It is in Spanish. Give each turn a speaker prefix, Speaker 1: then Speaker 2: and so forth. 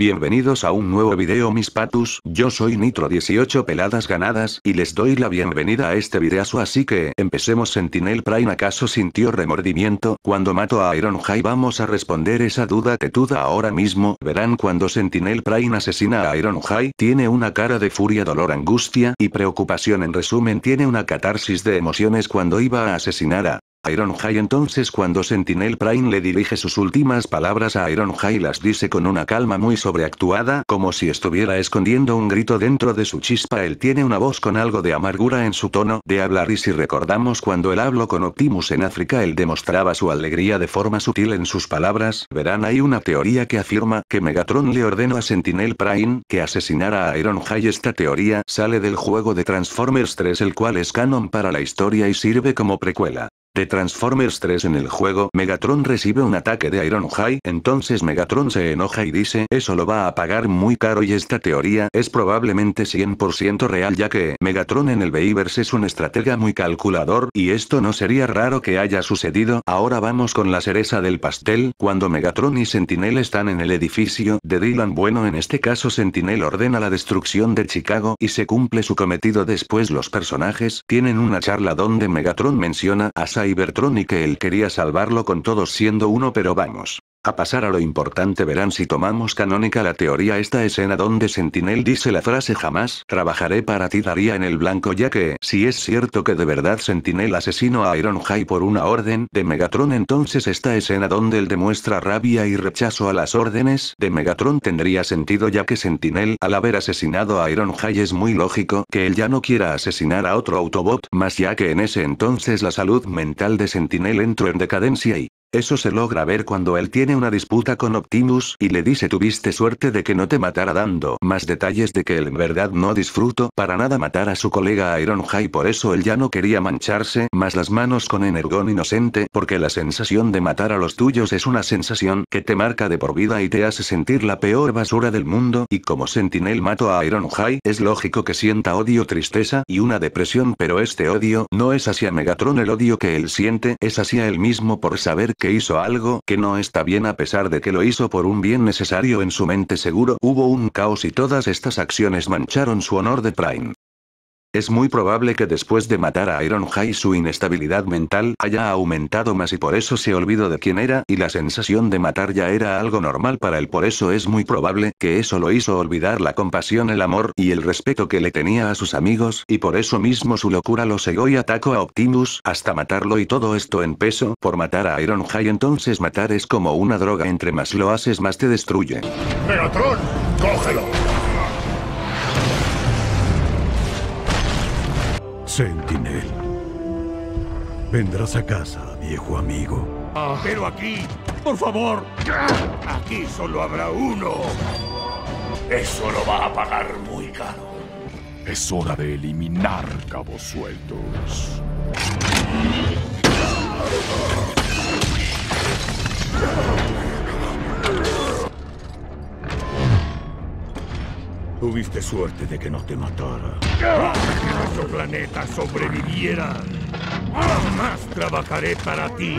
Speaker 1: Bienvenidos a un nuevo video mis patus, yo soy Nitro18 peladas ganadas y les doy la bienvenida a este videazo así que empecemos Sentinel Prime acaso sintió remordimiento cuando mató a Iron High vamos a responder esa duda tetuda ahora mismo verán cuando Sentinel Prime asesina a Iron High tiene una cara de furia dolor angustia y preocupación en resumen tiene una catarsis de emociones cuando iba a asesinar a Ironhide entonces cuando Sentinel Prime le dirige sus últimas palabras a Ironhide las dice con una calma muy sobreactuada como si estuviera escondiendo un grito dentro de su chispa él tiene una voz con algo de amargura en su tono de hablar y si recordamos cuando él habló con Optimus en África él demostraba su alegría de forma sutil en sus palabras verán hay una teoría que afirma que Megatron le ordenó a Sentinel Prime que asesinara a Ironhide esta teoría sale del juego de Transformers 3 el cual es canon para la historia y sirve como precuela de Transformers 3 en el juego Megatron recibe un ataque de Iron High, entonces Megatron se enoja y dice eso lo va a pagar muy caro y esta teoría es probablemente 100% real ya que Megatron en el Beavers es un estratega muy calculador y esto no sería raro que haya sucedido, ahora vamos con la cereza del pastel, cuando Megatron y Sentinel están en el edificio de Dylan bueno en este caso Sentinel ordena la destrucción de Chicago y se cumple su cometido después los personajes tienen una charla donde Megatron menciona a y y que él quería salvarlo con todos siendo uno pero vamos. A pasar a lo importante verán si tomamos canónica la teoría esta escena donde Sentinel dice la frase jamás trabajaré para ti daría en el blanco ya que si es cierto que de verdad Sentinel asesino a High por una orden de Megatron entonces esta escena donde él demuestra rabia y rechazo a las órdenes de Megatron tendría sentido ya que Sentinel al haber asesinado a High es muy lógico que él ya no quiera asesinar a otro Autobot más ya que en ese entonces la salud mental de Sentinel entró en decadencia y eso se logra ver cuando él tiene una disputa con Optimus y le dice tuviste suerte de que no te matara dando más detalles de que él en verdad no disfruto para nada matar a su colega Ironhide por eso él ya no quería mancharse más las manos con energón inocente porque la sensación de matar a los tuyos es una sensación que te marca de por vida y te hace sentir la peor basura del mundo y como Sentinel mató a Iron Ironhide es lógico que sienta odio tristeza y una depresión pero este odio no es hacia Megatron el odio que él siente es hacia él mismo por saber que hizo algo que no está bien a pesar de que lo hizo por un bien necesario en su mente seguro hubo un caos y todas estas acciones mancharon su honor de Prime. Es muy probable que después de matar a Ironhide su inestabilidad mental haya aumentado más y por eso se olvidó de quién era y la sensación de matar ya era algo normal para él por eso es muy probable que eso lo hizo olvidar la compasión el amor y el respeto que le tenía a sus amigos y por eso mismo su locura lo cegó y atacó a Optimus hasta matarlo y todo esto en peso por matar a Ironhide entonces matar es como una droga entre más lo haces más te destruye. ¡Megatron! ¡Cógelo! Sentinel. Vendrás a casa, viejo amigo. Ah. pero aquí, por favor. Aquí solo habrá uno. Eso lo va a pagar muy caro. Es hora de eliminar cabos sueltos. Tuviste suerte de que no te matara. Que nuestro planeta sobreviviera. Jamás trabajaré para ti.